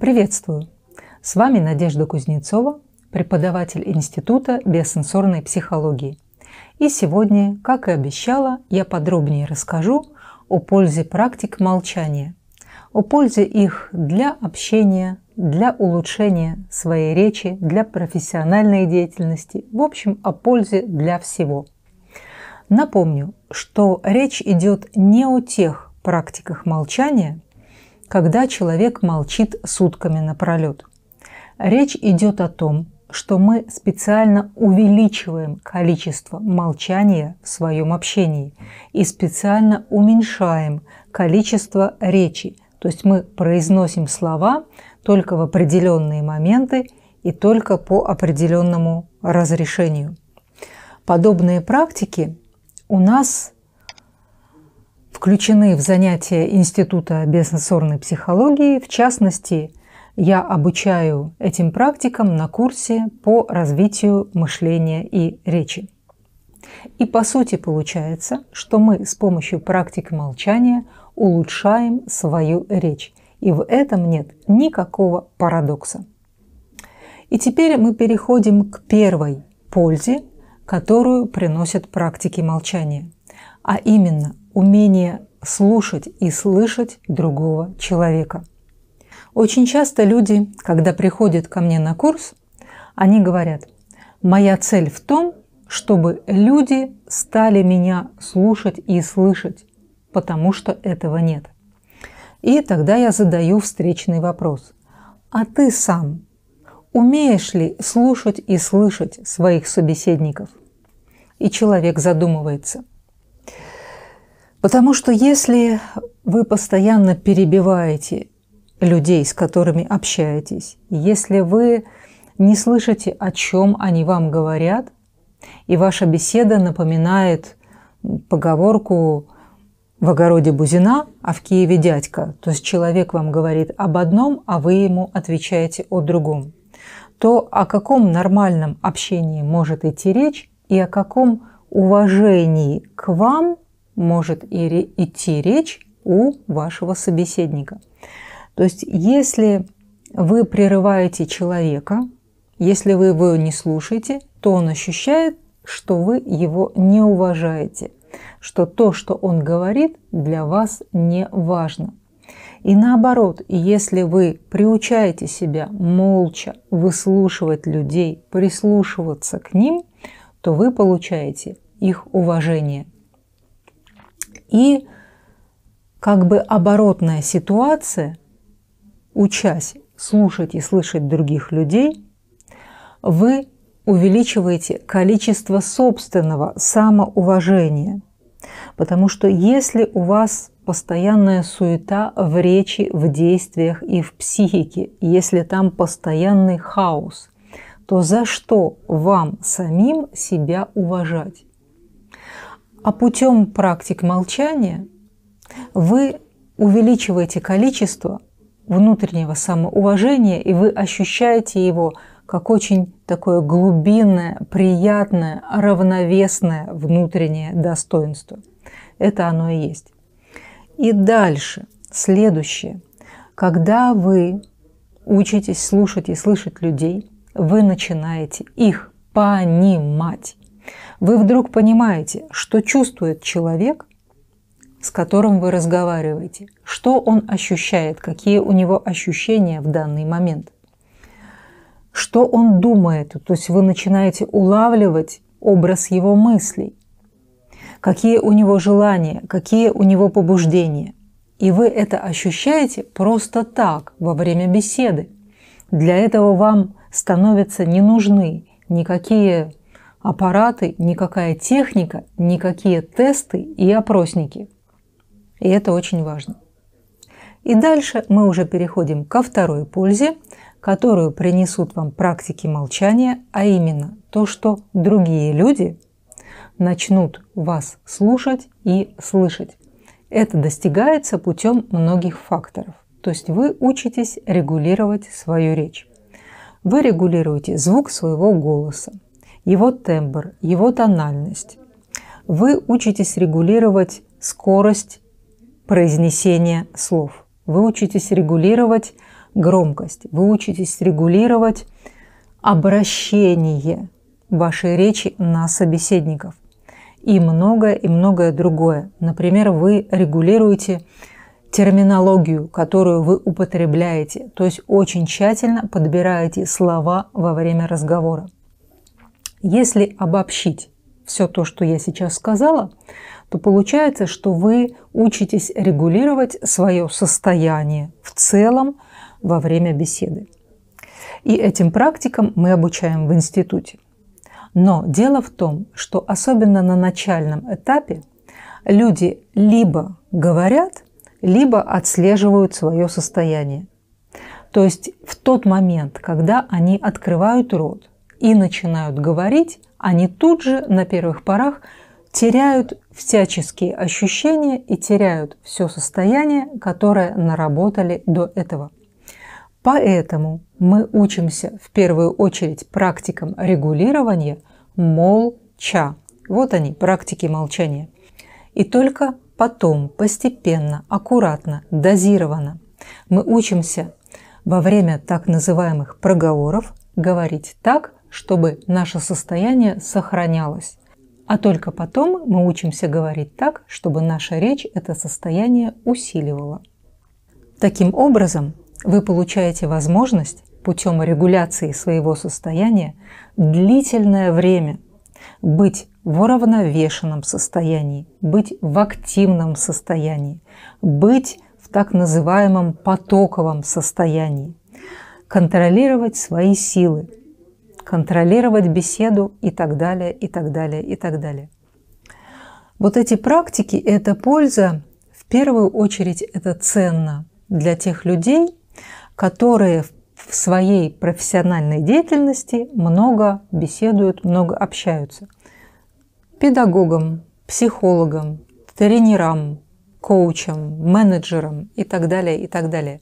Приветствую! С вами Надежда Кузнецова, преподаватель Института биосенсорной психологии. И сегодня, как и обещала, я подробнее расскажу о пользе практик молчания, о пользе их для общения, для улучшения своей речи, для профессиональной деятельности, в общем, о пользе для всего. Напомню, что речь идет не о тех практиках молчания, когда человек молчит сутками напролет. Речь идет о том, что мы специально увеличиваем количество молчания в своем общении и специально уменьшаем количество речи. То есть мы произносим слова только в определенные моменты и только по определенному разрешению. Подобные практики у нас включены в занятия Института биосенсорной психологии. В частности, я обучаю этим практикам на курсе по развитию мышления и речи. И по сути получается, что мы с помощью практик молчания улучшаем свою речь. И в этом нет никакого парадокса. И теперь мы переходим к первой пользе, которую приносят практики молчания, а именно умение слушать и слышать другого человека. Очень часто люди, когда приходят ко мне на курс, они говорят, моя цель в том, чтобы люди стали меня слушать и слышать, потому что этого нет. И тогда я задаю встречный вопрос. А ты сам умеешь ли слушать и слышать своих собеседников? И человек задумывается – Потому что если вы постоянно перебиваете людей, с которыми общаетесь, если вы не слышите, о чем они вам говорят, и ваша беседа напоминает поговорку в огороде Бузина, а в Киеве дядька. То есть человек вам говорит об одном, а вы ему отвечаете о другом. То о каком нормальном общении может идти речь и о каком уважении к вам – может идти речь у вашего собеседника. То есть, если вы прерываете человека, если вы его не слушаете, то он ощущает, что вы его не уважаете, что то, что он говорит, для вас не важно. И наоборот, если вы приучаете себя молча выслушивать людей, прислушиваться к ним, то вы получаете их уважение – и как бы оборотная ситуация, учась слушать и слышать других людей, вы увеличиваете количество собственного самоуважения. Потому что если у вас постоянная суета в речи, в действиях и в психике, если там постоянный хаос, то за что вам самим себя уважать? А путем практик молчания вы увеличиваете количество внутреннего самоуважения, и вы ощущаете его как очень такое глубинное, приятное, равновесное внутреннее достоинство. Это оно и есть. И дальше, следующее. Когда вы учитесь слушать и слышать людей, вы начинаете их понимать вы вдруг понимаете, что чувствует человек, с которым вы разговариваете, что он ощущает, какие у него ощущения в данный момент, что он думает, то есть вы начинаете улавливать образ его мыслей, какие у него желания, какие у него побуждения. И вы это ощущаете просто так, во время беседы. Для этого вам становятся не нужны никакие аппараты, никакая техника, никакие тесты и опросники. И это очень важно. И дальше мы уже переходим ко второй пользе, которую принесут вам практики молчания, а именно то, что другие люди начнут вас слушать и слышать. Это достигается путем многих факторов. То есть вы учитесь регулировать свою речь. Вы регулируете звук своего голоса, его тембр, его тональность. Вы учитесь регулировать скорость произнесения слов. Вы учитесь регулировать громкость. Вы учитесь регулировать обращение вашей речи на собеседников. И многое, и многое другое. Например, вы регулируете терминологию, которую вы употребляете, то есть очень тщательно подбираете слова во время разговора. Если обобщить все то, что я сейчас сказала, то получается, что вы учитесь регулировать свое состояние в целом во время беседы. И этим практикам мы обучаем в институте. Но дело в том, что особенно на начальном этапе люди либо говорят, либо отслеживают свое состояние. То есть в тот момент, когда они открывают рот, и начинают говорить, они тут же на первых порах теряют всяческие ощущения и теряют все состояние, которое наработали до этого. Поэтому мы учимся в первую очередь практикам регулирования молча. Вот они, практики молчания. И только потом, постепенно, аккуратно, дозированно мы учимся во время так называемых проговоров говорить так, чтобы наше состояние сохранялось. А только потом мы учимся говорить так, чтобы наша речь это состояние усиливала. Таким образом, вы получаете возможность путем регуляции своего состояния длительное время быть в уравновешенном состоянии, быть в активном состоянии, быть в так называемом потоковом состоянии, контролировать свои силы, контролировать беседу и так далее, и так далее, и так далее. Вот эти практики, эта польза, в первую очередь, это ценно для тех людей, которые в своей профессиональной деятельности много беседуют, много общаются. Педагогам, психологам, тренерам, коучам, менеджерам и так далее, и так далее.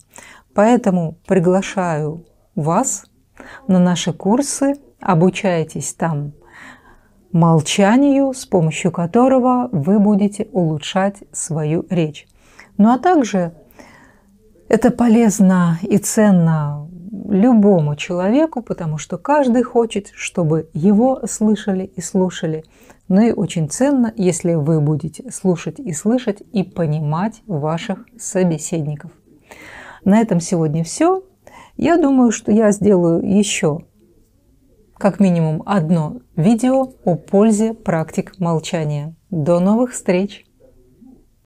Поэтому приглашаю вас на наши курсы, обучайтесь там молчанию, с помощью которого вы будете улучшать свою речь. Ну а также это полезно и ценно любому человеку, потому что каждый хочет, чтобы его слышали и слушали. Ну и очень ценно, если вы будете слушать и слышать и понимать ваших собеседников. На этом сегодня все. Я думаю, что я сделаю еще как минимум одно видео о пользе практик молчания. До новых встреч!